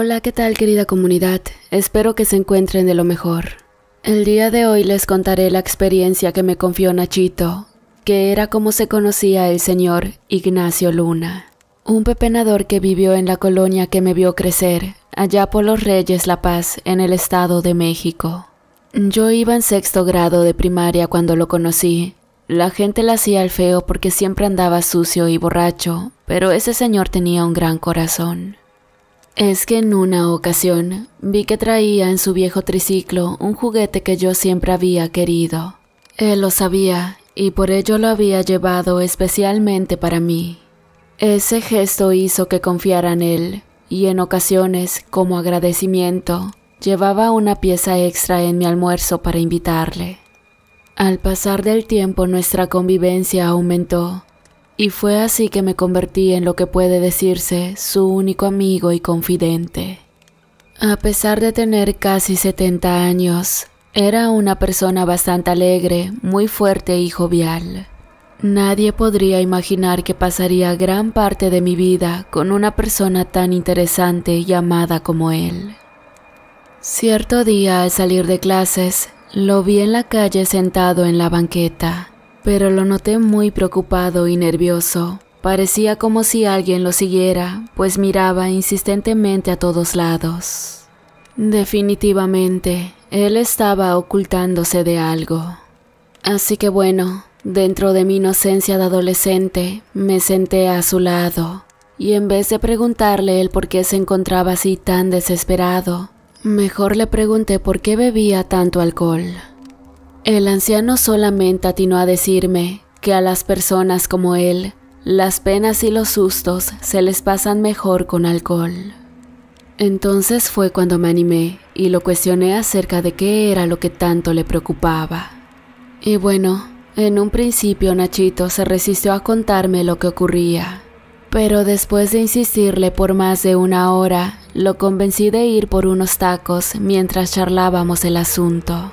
Hola, ¿qué tal querida comunidad? Espero que se encuentren de lo mejor. El día de hoy les contaré la experiencia que me confió Nachito, que era como se conocía el señor Ignacio Luna, un pepenador que vivió en la colonia que me vio crecer, allá por los Reyes La Paz, en el Estado de México. Yo iba en sexto grado de primaria cuando lo conocí. La gente le hacía el feo porque siempre andaba sucio y borracho, pero ese señor tenía un gran corazón. Es que en una ocasión vi que traía en su viejo triciclo un juguete que yo siempre había querido. Él lo sabía y por ello lo había llevado especialmente para mí. Ese gesto hizo que confiara en él y en ocasiones, como agradecimiento, llevaba una pieza extra en mi almuerzo para invitarle. Al pasar del tiempo nuestra convivencia aumentó y fue así que me convertí en lo que puede decirse su único amigo y confidente. A pesar de tener casi 70 años, era una persona bastante alegre, muy fuerte y jovial. Nadie podría imaginar que pasaría gran parte de mi vida con una persona tan interesante y amada como él. Cierto día al salir de clases, lo vi en la calle sentado en la banqueta pero lo noté muy preocupado y nervioso. Parecía como si alguien lo siguiera, pues miraba insistentemente a todos lados. Definitivamente, él estaba ocultándose de algo. Así que bueno, dentro de mi inocencia de adolescente, me senté a su lado, y en vez de preguntarle el por qué se encontraba así tan desesperado, mejor le pregunté por qué bebía tanto alcohol. El anciano solamente atinó a decirme que a las personas como él, las penas y los sustos se les pasan mejor con alcohol. Entonces fue cuando me animé y lo cuestioné acerca de qué era lo que tanto le preocupaba. Y bueno, en un principio Nachito se resistió a contarme lo que ocurría, pero después de insistirle por más de una hora, lo convencí de ir por unos tacos mientras charlábamos el asunto.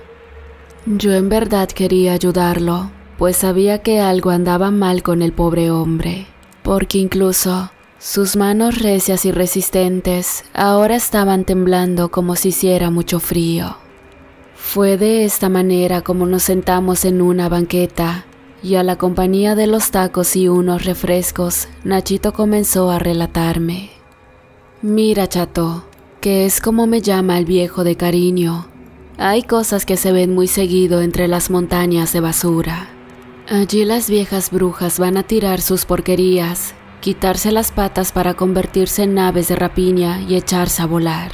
Yo en verdad quería ayudarlo, pues sabía que algo andaba mal con el pobre hombre, porque incluso sus manos recias y resistentes ahora estaban temblando como si hiciera mucho frío. Fue de esta manera como nos sentamos en una banqueta y a la compañía de los tacos y unos refrescos, Nachito comenzó a relatarme. Mira, chato, que es como me llama el viejo de cariño, hay cosas que se ven muy seguido entre las montañas de basura. Allí las viejas brujas van a tirar sus porquerías, quitarse las patas para convertirse en aves de rapiña y echarse a volar.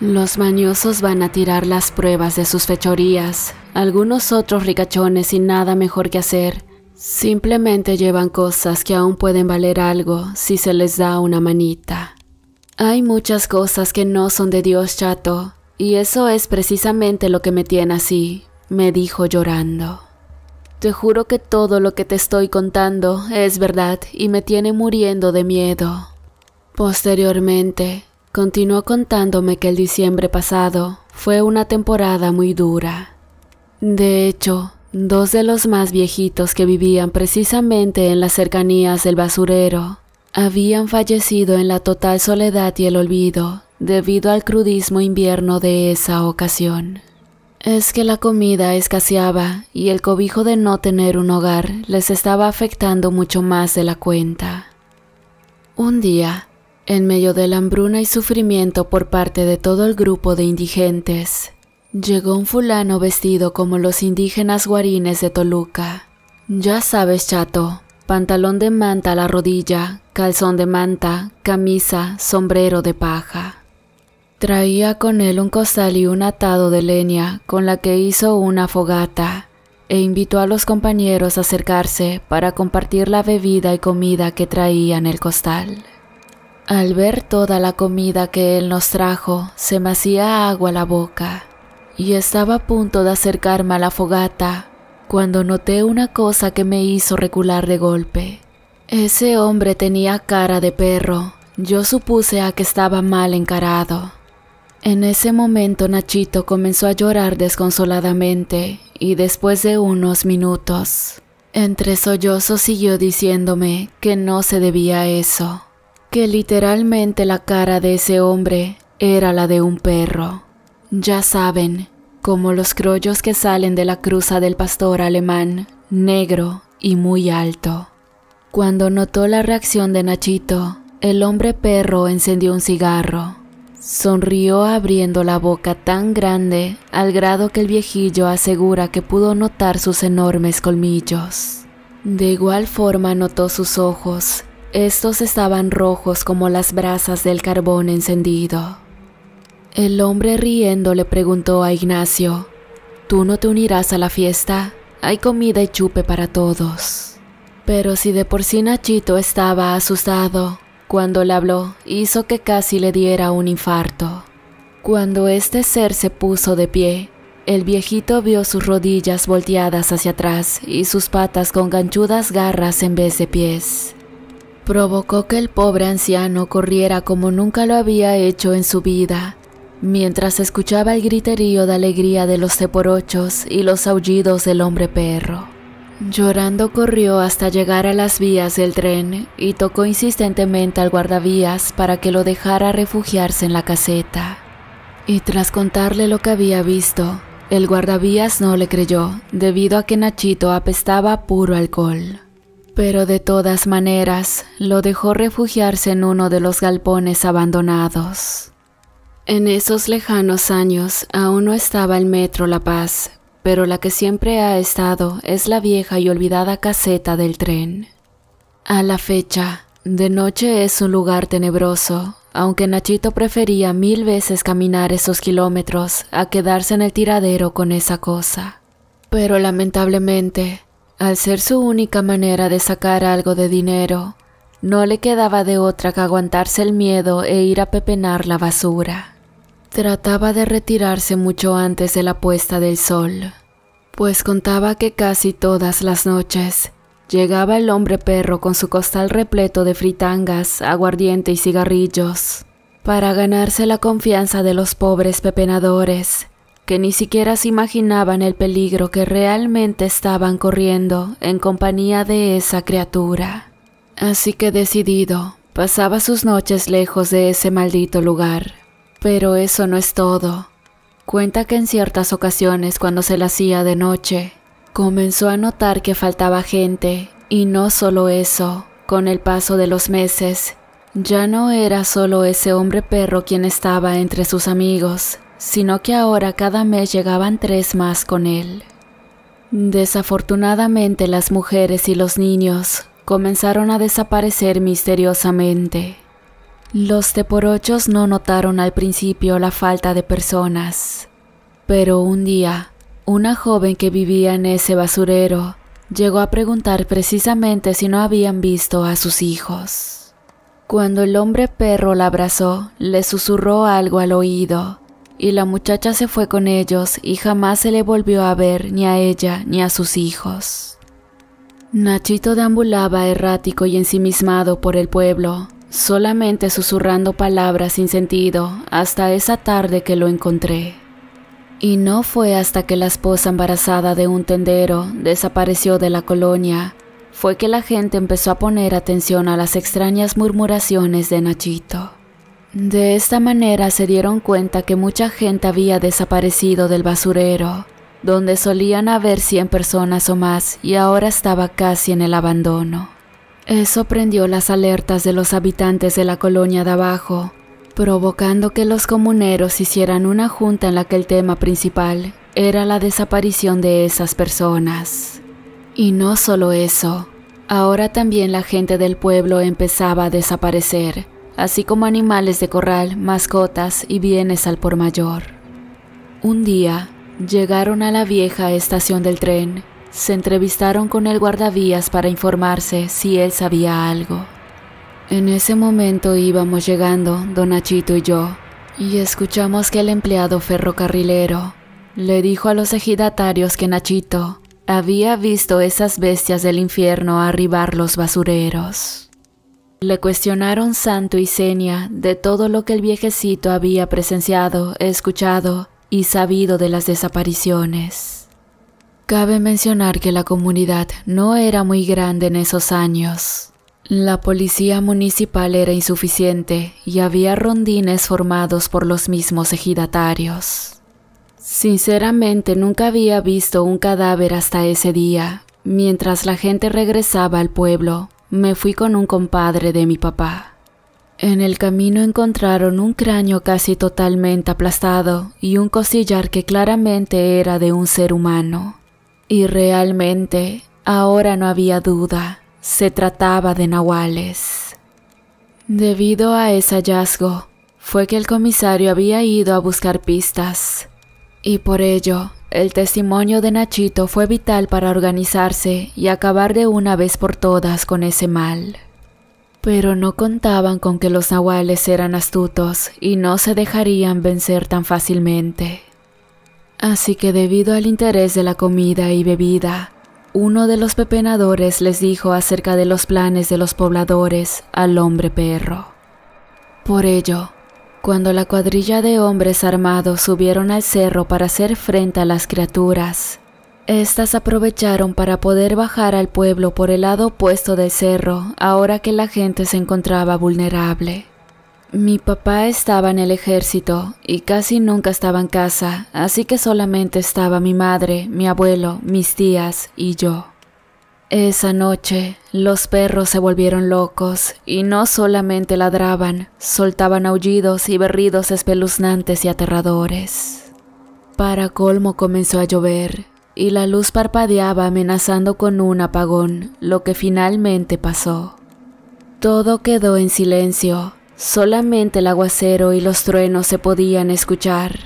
Los mañosos van a tirar las pruebas de sus fechorías. Algunos otros ricachones sin nada mejor que hacer, simplemente llevan cosas que aún pueden valer algo si se les da una manita. Hay muchas cosas que no son de Dios chato, y eso es precisamente lo que me tiene así, me dijo llorando. Te juro que todo lo que te estoy contando es verdad y me tiene muriendo de miedo. Posteriormente, continuó contándome que el diciembre pasado fue una temporada muy dura. De hecho, dos de los más viejitos que vivían precisamente en las cercanías del basurero habían fallecido en la total soledad y el olvido debido al crudismo invierno de esa ocasión. Es que la comida escaseaba y el cobijo de no tener un hogar les estaba afectando mucho más de la cuenta. Un día, en medio de la hambruna y sufrimiento por parte de todo el grupo de indigentes, llegó un fulano vestido como los indígenas guarines de Toluca. Ya sabes, chato, pantalón de manta a la rodilla, calzón de manta, camisa, sombrero de paja. Traía con él un costal y un atado de leña con la que hizo una fogata, e invitó a los compañeros a acercarse para compartir la bebida y comida que traía en el costal. Al ver toda la comida que él nos trajo, se me hacía agua la boca, y estaba a punto de acercarme a la fogata cuando noté una cosa que me hizo recular de golpe. Ese hombre tenía cara de perro, yo supuse a que estaba mal encarado. En ese momento Nachito comenzó a llorar desconsoladamente y después de unos minutos, entre sollozos siguió diciéndome que no se debía a eso, que literalmente la cara de ese hombre era la de un perro. Ya saben, como los crollos que salen de la cruza del pastor alemán, negro y muy alto. Cuando notó la reacción de Nachito, el hombre perro encendió un cigarro Sonrió abriendo la boca tan grande al grado que el viejillo asegura que pudo notar sus enormes colmillos. De igual forma notó sus ojos, estos estaban rojos como las brasas del carbón encendido. El hombre riendo le preguntó a Ignacio, ¿tú no te unirás a la fiesta? Hay comida y chupe para todos. Pero si de por sí Nachito estaba asustado, cuando le habló, hizo que casi le diera un infarto. Cuando este ser se puso de pie, el viejito vio sus rodillas volteadas hacia atrás y sus patas con ganchudas garras en vez de pies. Provocó que el pobre anciano corriera como nunca lo había hecho en su vida, mientras escuchaba el griterío de alegría de los ceporochos y los aullidos del hombre perro. Llorando corrió hasta llegar a las vías del tren y tocó insistentemente al guardavías para que lo dejara refugiarse en la caseta. Y tras contarle lo que había visto, el guardavías no le creyó debido a que Nachito apestaba puro alcohol. Pero de todas maneras, lo dejó refugiarse en uno de los galpones abandonados. En esos lejanos años aún no estaba el metro La Paz, pero la que siempre ha estado es la vieja y olvidada caseta del tren. A la fecha, de noche es un lugar tenebroso, aunque Nachito prefería mil veces caminar esos kilómetros a quedarse en el tiradero con esa cosa. Pero lamentablemente, al ser su única manera de sacar algo de dinero, no le quedaba de otra que aguantarse el miedo e ir a pepenar la basura. Trataba de retirarse mucho antes de la puesta del sol, pues contaba que casi todas las noches llegaba el hombre perro con su costal repleto de fritangas, aguardiente y cigarrillos, para ganarse la confianza de los pobres pepenadores, que ni siquiera se imaginaban el peligro que realmente estaban corriendo en compañía de esa criatura. Así que decidido, pasaba sus noches lejos de ese maldito lugar pero eso no es todo. Cuenta que en ciertas ocasiones cuando se la hacía de noche, comenzó a notar que faltaba gente, y no solo eso, con el paso de los meses, ya no era solo ese hombre perro quien estaba entre sus amigos, sino que ahora cada mes llegaban tres más con él. Desafortunadamente las mujeres y los niños comenzaron a desaparecer misteriosamente. Los teporochos no notaron al principio la falta de personas, pero un día, una joven que vivía en ese basurero llegó a preguntar precisamente si no habían visto a sus hijos. Cuando el hombre perro la abrazó, le susurró algo al oído, y la muchacha se fue con ellos y jamás se le volvió a ver ni a ella ni a sus hijos. Nachito deambulaba errático y ensimismado por el pueblo, solamente susurrando palabras sin sentido hasta esa tarde que lo encontré. Y no fue hasta que la esposa embarazada de un tendero desapareció de la colonia, fue que la gente empezó a poner atención a las extrañas murmuraciones de Nachito. De esta manera se dieron cuenta que mucha gente había desaparecido del basurero, donde solían haber 100 personas o más y ahora estaba casi en el abandono. Eso prendió las alertas de los habitantes de la colonia de abajo, provocando que los comuneros hicieran una junta en la que el tema principal era la desaparición de esas personas. Y no solo eso, ahora también la gente del pueblo empezaba a desaparecer, así como animales de corral, mascotas y bienes al por mayor. Un día, llegaron a la vieja estación del tren se entrevistaron con el guardavías para informarse si él sabía algo. En ese momento íbamos llegando, don Nachito y yo, y escuchamos que el empleado ferrocarrilero le dijo a los ejidatarios que Nachito había visto esas bestias del infierno arribar los basureros. Le cuestionaron santo y seña de todo lo que el viejecito había presenciado, escuchado y sabido de las desapariciones. Cabe mencionar que la comunidad no era muy grande en esos años. La policía municipal era insuficiente y había rondines formados por los mismos ejidatarios. Sinceramente nunca había visto un cadáver hasta ese día. Mientras la gente regresaba al pueblo, me fui con un compadre de mi papá. En el camino encontraron un cráneo casi totalmente aplastado y un cosillar que claramente era de un ser humano. Y realmente ahora no había duda, se trataba de nahuales. Debido a ese hallazgo, fue que el comisario había ido a buscar pistas. Y por ello, el testimonio de Nachito fue vital para organizarse y acabar de una vez por todas con ese mal. Pero no contaban con que los nahuales eran astutos y no se dejarían vencer tan fácilmente. Así que debido al interés de la comida y bebida, uno de los pepenadores les dijo acerca de los planes de los pobladores al hombre perro. Por ello, cuando la cuadrilla de hombres armados subieron al cerro para hacer frente a las criaturas, estas aprovecharon para poder bajar al pueblo por el lado opuesto del cerro ahora que la gente se encontraba vulnerable. Mi papá estaba en el ejército y casi nunca estaba en casa, así que solamente estaba mi madre, mi abuelo, mis tías y yo. Esa noche los perros se volvieron locos y no solamente ladraban, soltaban aullidos y berridos espeluznantes y aterradores. Para colmo comenzó a llover y la luz parpadeaba amenazando con un apagón, lo que finalmente pasó. Todo quedó en silencio Solamente el aguacero y los truenos se podían escuchar,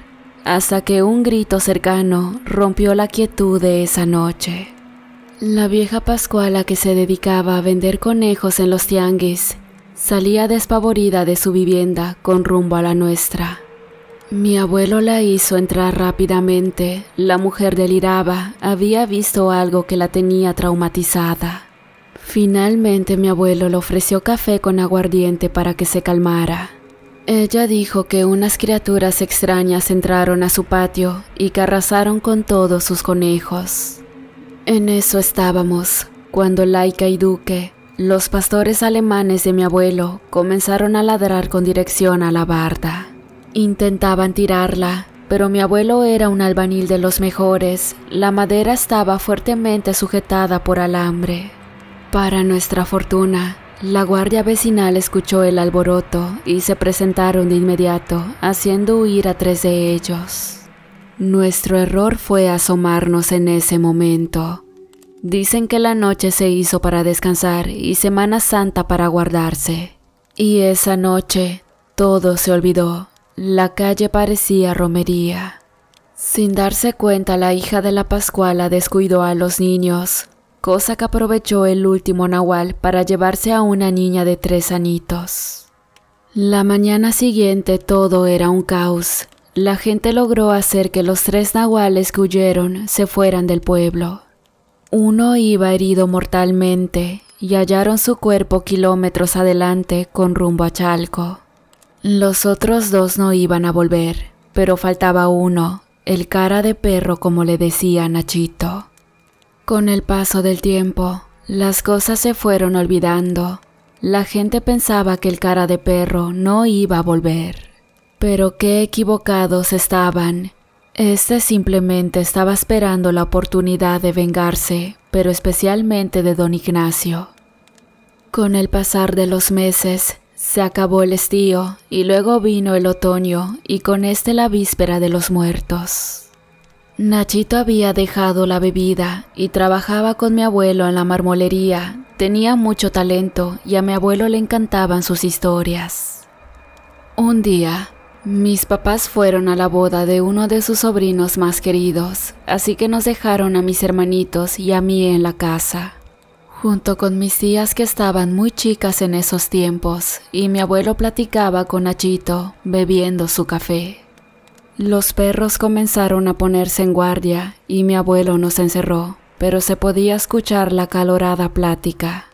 hasta que un grito cercano rompió la quietud de esa noche. La vieja Pascuala que se dedicaba a vender conejos en los tianguis salía despavorida de su vivienda con rumbo a la nuestra. Mi abuelo la hizo entrar rápidamente. La mujer deliraba, había visto algo que la tenía traumatizada. Finalmente mi abuelo le ofreció café con aguardiente para que se calmara. Ella dijo que unas criaturas extrañas entraron a su patio y que arrasaron con todos sus conejos. En eso estábamos, cuando Laika y Duque, los pastores alemanes de mi abuelo, comenzaron a ladrar con dirección a la barda. Intentaban tirarla, pero mi abuelo era un albanil de los mejores, la madera estaba fuertemente sujetada por alambre. Para nuestra fortuna, la guardia vecinal escuchó el alboroto y se presentaron de inmediato, haciendo huir a tres de ellos. Nuestro error fue asomarnos en ese momento. Dicen que la noche se hizo para descansar y Semana Santa para guardarse. Y esa noche todo se olvidó. La calle parecía romería. Sin darse cuenta, la hija de la Pascuala descuidó a los niños, cosa que aprovechó el último nahual para llevarse a una niña de tres anitos. La mañana siguiente todo era un caos. La gente logró hacer que los tres nahuales que huyeron se fueran del pueblo. Uno iba herido mortalmente y hallaron su cuerpo kilómetros adelante con rumbo a Chalco. Los otros dos no iban a volver, pero faltaba uno, el cara de perro como le decía Nachito. Con el paso del tiempo, las cosas se fueron olvidando. La gente pensaba que el cara de perro no iba a volver. Pero qué equivocados estaban. Este simplemente estaba esperando la oportunidad de vengarse, pero especialmente de don Ignacio. Con el pasar de los meses, se acabó el estío y luego vino el otoño y con este la víspera de los muertos. Nachito había dejado la bebida y trabajaba con mi abuelo en la marmolería. Tenía mucho talento y a mi abuelo le encantaban sus historias. Un día, mis papás fueron a la boda de uno de sus sobrinos más queridos, así que nos dejaron a mis hermanitos y a mí en la casa, junto con mis tías que estaban muy chicas en esos tiempos, y mi abuelo platicaba con Nachito, bebiendo su café. Los perros comenzaron a ponerse en guardia y mi abuelo nos encerró, pero se podía escuchar la calorada plática.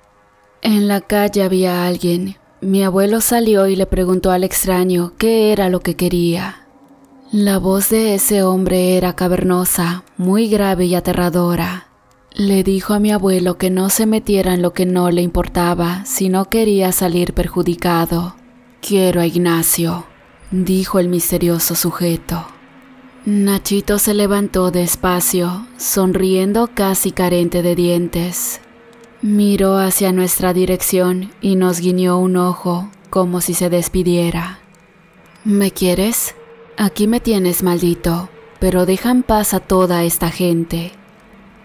En la calle había alguien. Mi abuelo salió y le preguntó al extraño qué era lo que quería. La voz de ese hombre era cavernosa, muy grave y aterradora. Le dijo a mi abuelo que no se metiera en lo que no le importaba si no quería salir perjudicado. Quiero a Ignacio dijo el misterioso sujeto. Nachito se levantó despacio, sonriendo casi carente de dientes. Miró hacia nuestra dirección y nos guiñó un ojo, como si se despidiera. ¿Me quieres? Aquí me tienes, maldito, pero en paz a toda esta gente.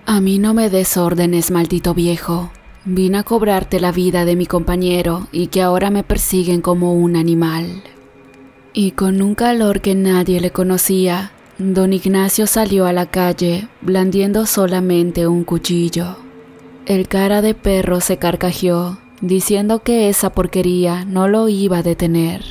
A mí no me des órdenes, maldito viejo. Vine a cobrarte la vida de mi compañero y que ahora me persiguen como un animal. Y con un calor que nadie le conocía, don Ignacio salió a la calle blandiendo solamente un cuchillo. El cara de perro se carcajeó, diciendo que esa porquería no lo iba a detener.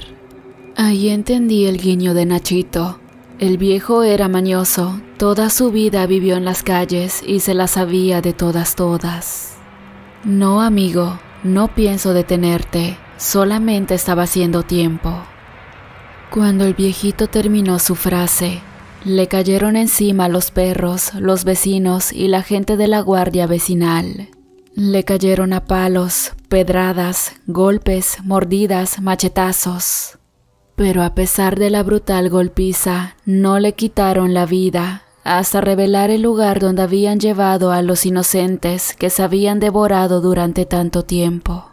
Ahí entendí el guiño de Nachito. El viejo era mañoso, toda su vida vivió en las calles y se las sabía de todas todas. No, amigo, no pienso detenerte, solamente estaba haciendo tiempo. Cuando el viejito terminó su frase, le cayeron encima los perros, los vecinos y la gente de la guardia vecinal. Le cayeron a palos, pedradas, golpes, mordidas, machetazos. Pero a pesar de la brutal golpiza, no le quitaron la vida, hasta revelar el lugar donde habían llevado a los inocentes que se habían devorado durante tanto tiempo.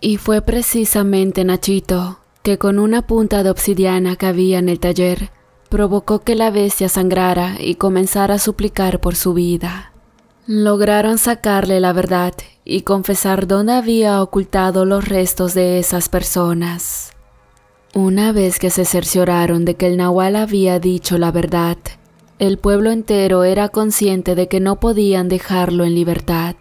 Y fue precisamente Nachito con una punta de obsidiana que había en el taller, provocó que la bestia sangrara y comenzara a suplicar por su vida. Lograron sacarle la verdad y confesar dónde había ocultado los restos de esas personas. Una vez que se cercioraron de que el nahual había dicho la verdad, el pueblo entero era consciente de que no podían dejarlo en libertad.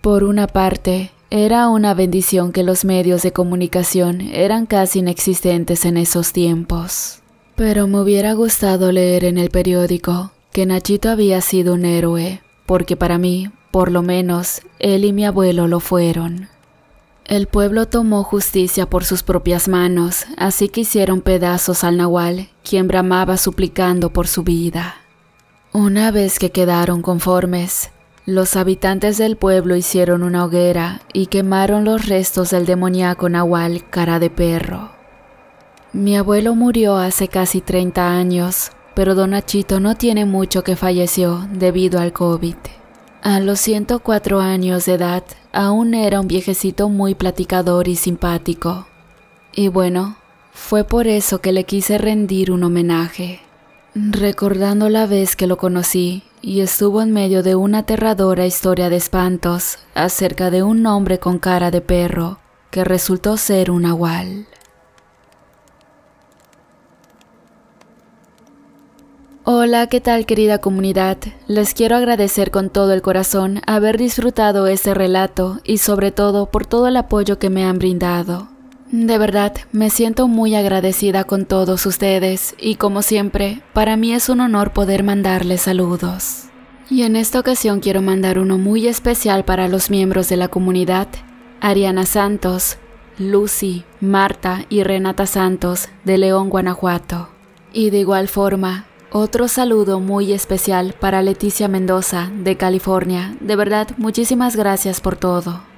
Por una parte, era una bendición que los medios de comunicación eran casi inexistentes en esos tiempos. Pero me hubiera gustado leer en el periódico que Nachito había sido un héroe, porque para mí, por lo menos, él y mi abuelo lo fueron. El pueblo tomó justicia por sus propias manos, así que hicieron pedazos al nahual, quien bramaba suplicando por su vida. Una vez que quedaron conformes, los habitantes del pueblo hicieron una hoguera y quemaron los restos del demoníaco Nahual cara de perro. Mi abuelo murió hace casi 30 años, pero Don Achito no tiene mucho que falleció debido al COVID. A los 104 años de edad, aún era un viejecito muy platicador y simpático. Y bueno, fue por eso que le quise rendir un homenaje. Recordando la vez que lo conocí, y estuvo en medio de una aterradora historia de espantos acerca de un hombre con cara de perro que resultó ser un agual. Hola, ¿qué tal querida comunidad? Les quiero agradecer con todo el corazón haber disfrutado este relato y sobre todo por todo el apoyo que me han brindado. De verdad, me siento muy agradecida con todos ustedes y como siempre, para mí es un honor poder mandarles saludos. Y en esta ocasión quiero mandar uno muy especial para los miembros de la comunidad, Ariana Santos, Lucy, Marta y Renata Santos de León, Guanajuato. Y de igual forma, otro saludo muy especial para Leticia Mendoza de California. De verdad, muchísimas gracias por todo.